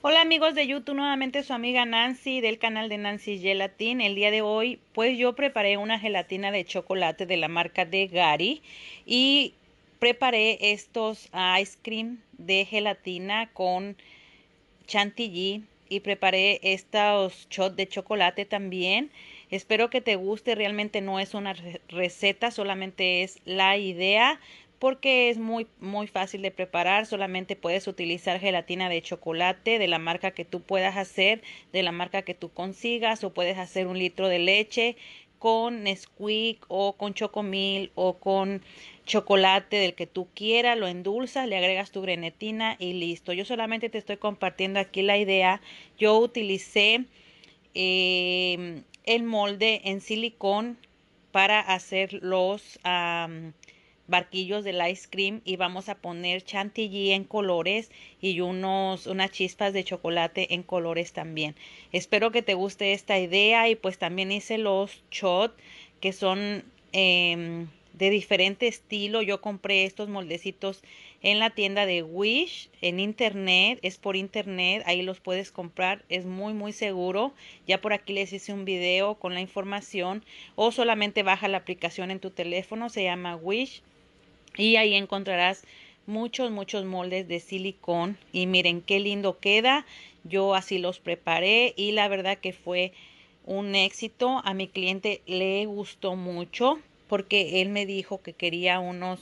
Hola amigos de YouTube, nuevamente su amiga Nancy del canal de Nancy Gelatin. El día de hoy, pues yo preparé una gelatina de chocolate de la marca de Gary y preparé estos ice cream de gelatina con chantilly y preparé estos shots de chocolate también. Espero que te guste, realmente no es una receta, solamente es la idea porque es muy muy fácil de preparar, solamente puedes utilizar gelatina de chocolate de la marca que tú puedas hacer, de la marca que tú consigas o puedes hacer un litro de leche con Nesquik o con Chocomil o con chocolate del que tú quieras, lo endulzas, le agregas tu grenetina y listo. Yo solamente te estoy compartiendo aquí la idea. Yo utilicé em, el molde en silicón para hacer los barquillos del ice cream y vamos a poner chantilly en colores y unos unas chispas de chocolate en colores también. Espero que te guste esta idea y pues también hice los shot que son em, de diferente estilo. Yo compré estos moldecitos en la tienda de Wish, en internet, es por internet, ahí los puedes comprar, es muy muy seguro. Ya por aquí les hice un video con la información o solamente baja la aplicación en tu teléfono, se llama Wish y ahí encontrarás muchos, muchos moldes de silicón y miren qué lindo queda. Yo así los preparé y la verdad que fue un éxito. A mi cliente le gustó mucho porque él me dijo que quería unos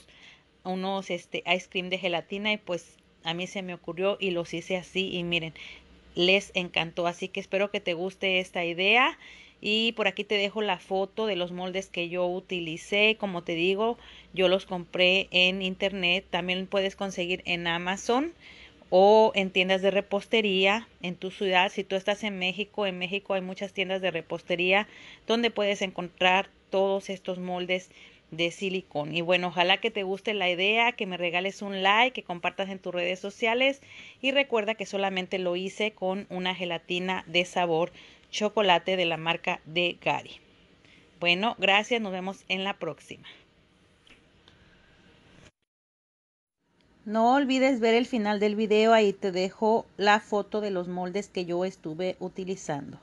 unos este ice cream de gelatina y pues a mí se me ocurrió y los hice así y miren, les encantó, así que espero que te guste esta idea y por aquí te dejo la foto de los moldes que yo utilicé como te digo yo los compré en internet también puedes conseguir en amazon o en tiendas de repostería en tu ciudad si tú estás en México en México hay muchas tiendas de repostería donde puedes encontrar todos estos moldes de silicón. Y bueno, ojalá que te guste la idea, que me regales un like, que compartas en tus redes sociales y recuerda que solamente lo hice con una gelatina de sabor chocolate de la marca de Gary. Bueno, gracias, nos vemos en la próxima. No olvides ver el final del video, ahí te dejo la foto de los moldes que yo estuve utilizando.